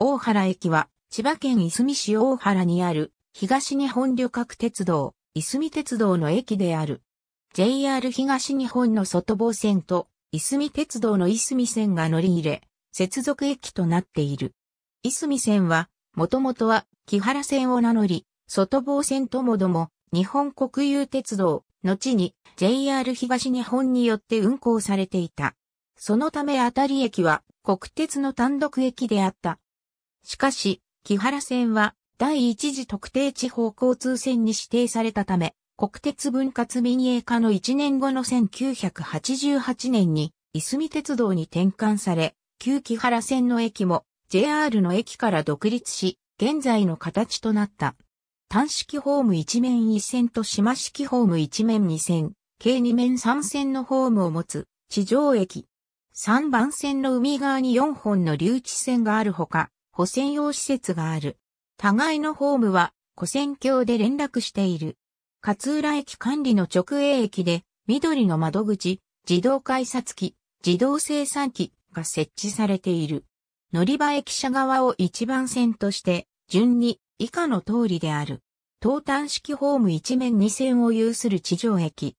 大原駅は、千葉県いすみ市大原にある、東日本旅客鉄道、いすみ鉄道の駅である。JR 東日本の外房線と、いすみ鉄道のいすみ線が乗り入れ、接続駅となっている。いすみ線は、もともとは、木原線を名乗り、外房線ともども、日本国有鉄道、後に JR 東日本によって運行されていた。そのためあたり駅は、国鉄の単独駅であった。しかし、木原線は第一次特定地方交通線に指定されたため、国鉄分割民営化の1年後の1988年に、いすみ鉄道に転換され、旧木原線の駅も JR の駅から独立し、現在の形となった。単式ホーム1面1線と島式ホーム1面2線、計2面3線のホームを持つ地上駅。3番線の海側に4本の留置線があるほか、保線用施設がある。互いのホームは、古線橋で連絡している。勝浦駅管理の直営駅で、緑の窓口、自動改札機、自動生産機が設置されている。乗り場駅舎側を一番線として、順に以下の通りである。東端式ホーム一面二線を有する地上駅。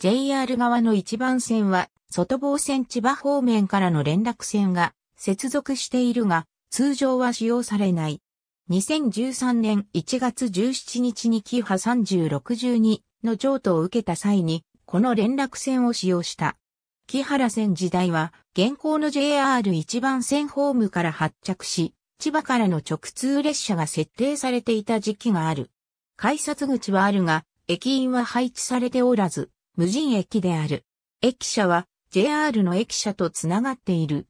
JR 側の一番線は、外房線千葉方面からの連絡線が接続しているが、通常は使用されない。2013年1月17日にキハ3062の譲渡を受けた際に、この連絡線を使用した。木原線時代は、現行の JR 一番線ホームから発着し、千葉からの直通列車が設定されていた時期がある。改札口はあるが、駅員は配置されておらず、無人駅である。駅舎は JR の駅舎とつながっている。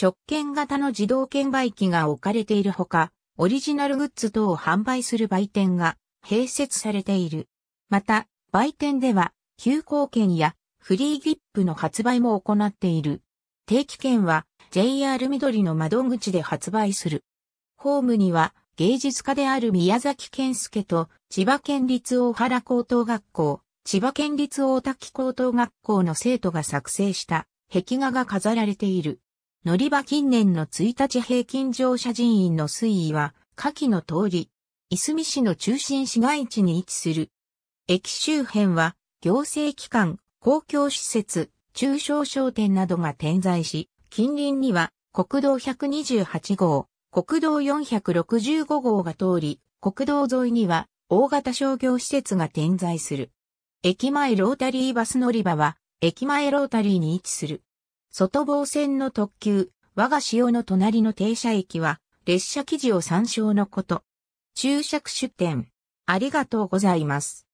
食券型の自動券売機が置かれているほか、オリジナルグッズ等を販売する売店が併設されている。また、売店では、休校券やフリーギップの発売も行っている。定期券は JR 緑の窓口で発売する。ホームには芸術家である宮崎健介と千葉県立大原高等学校、千葉県立大滝高等学校の生徒が作成した壁画が飾られている。乗り場近年の1日平均乗車人員の推移は、下記の通り、いすみ市の中心市街地に位置する。駅周辺は、行政機関、公共施設、中小商店などが点在し、近隣には、国道128号、国道465号が通り、国道沿いには、大型商業施設が点在する。駅前ロータリーバス乗り場は、駅前ロータリーに位置する。外房線の特急、我が潮の隣の停車駅は、列車記事を参照のこと。注釈出典。ありがとうございます。